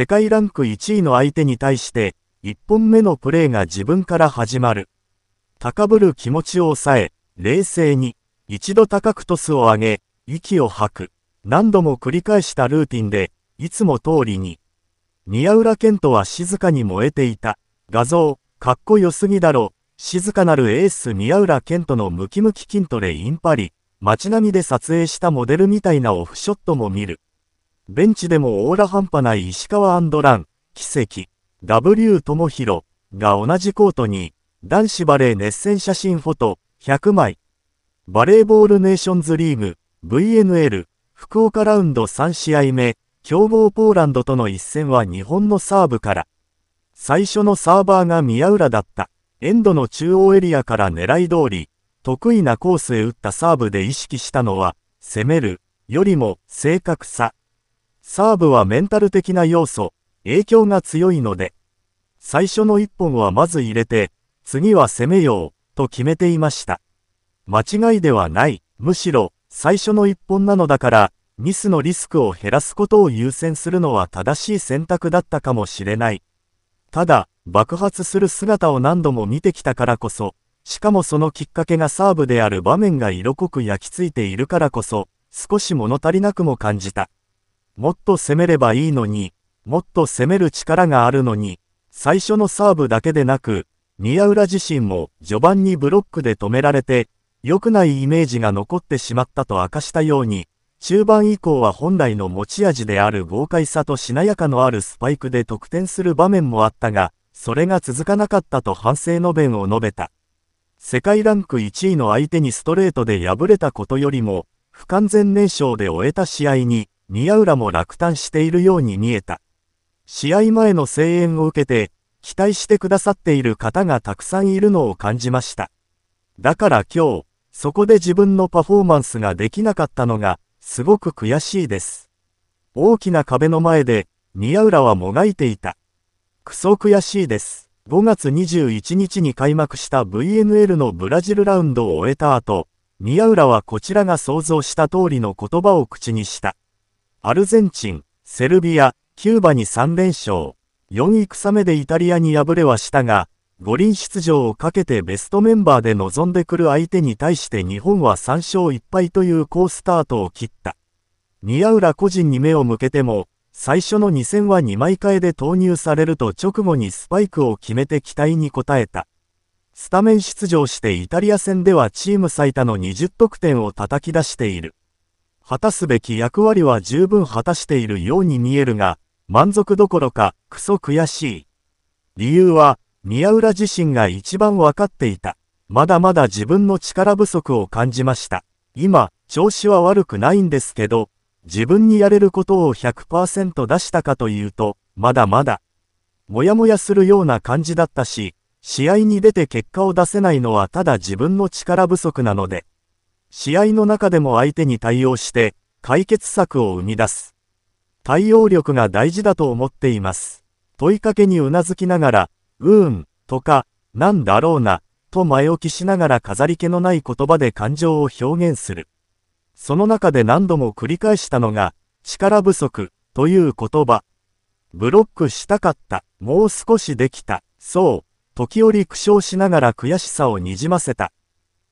世界ランク1位の相手に対して1本目のプレーが自分から始まる。高ぶる気持ちを抑え、冷静に、一度高くトスを上げ、息を吐く。何度も繰り返したルーティンで、いつも通りに。宮浦健人は静かに燃えていた。画像、かっこよすぎだろ。静かなるエース宮浦健人のムキムキ筋トレインパリ。街並みで撮影したモデルみたいなオフショットも見る。ベンチでもオーラ半端ない石川ラン、奇跡、W 智弘が同じコートに、男子バレー熱戦写真フォト100枚、バレーボールネーションズリーグ VNL 福岡ラウンド3試合目、強豪ポーランドとの一戦は日本のサーブから。最初のサーバーが宮浦だった。エンドの中央エリアから狙い通り、得意なコースへ打ったサーブで意識したのは、攻めるよりも正確さサーブはメンタル的な要素、影響が強いので、最初の1本はまず入れて、次は攻めよう、と決めていました。間違いではない、むしろ、最初の1本なのだから、ミスのリスクを減らすことを優先するのは正しい選択だったかもしれない。ただ、爆発する姿を何度も見てきたからこそ、しかもそのきっかけがサーブである場面が色濃く焼き付いているからこそ、少し物足りなくも感じた。もっと攻めればいいのに、もっと攻める力があるのに、最初のサーブだけでなく、宮浦自身も序盤にブロックで止められて、良くないイメージが残ってしまったと明かしたように、中盤以降は本来の持ち味である豪快さとしなやかのあるスパイクで得点する場面もあったが、それが続かなかったと反省の弁を述べた。世界ランク1位の相手にストレートで敗れたことよりも、不完全燃焼で終えた試合に、宮浦も落胆しているように見えた。試合前の声援を受けて、期待してくださっている方がたくさんいるのを感じました。だから今日、そこで自分のパフォーマンスができなかったのが、すごく悔しいです。大きな壁の前で、宮浦はもがいていた。くそ悔しいです。5月21日に開幕した VNL のブラジルラウンドを終えた後、宮浦はこちらが想像した通りの言葉を口にした。アルゼンチン、セルビア、キューバに3連勝。4位草目でイタリアに敗れはしたが、五輪出場をかけてベストメンバーで臨んでくる相手に対して日本は3勝1敗という好スタートを切った。宮浦個人に目を向けても、最初の2戦は2枚替えで投入されると直後にスパイクを決めて期待に応えた。スタメン出場してイタリア戦ではチーム最多の20得点を叩き出している。果たすべき役割は十分果たしているように見えるが、満足どころか、クソ悔しい。理由は、宮浦自身が一番わかっていた。まだまだ自分の力不足を感じました。今、調子は悪くないんですけど、自分にやれることを100%出したかというと、まだまだ、もやもやするような感じだったし、試合に出て結果を出せないのはただ自分の力不足なので、試合の中でも相手に対応して解決策を生み出す。対応力が大事だと思っています。問いかけにうなずきながら、うーん、とか、なんだろうな、と前置きしながら飾り気のない言葉で感情を表現する。その中で何度も繰り返したのが、力不足という言葉。ブロックしたかった、もう少しできた、そう、時折苦笑しながら悔しさをにじませた。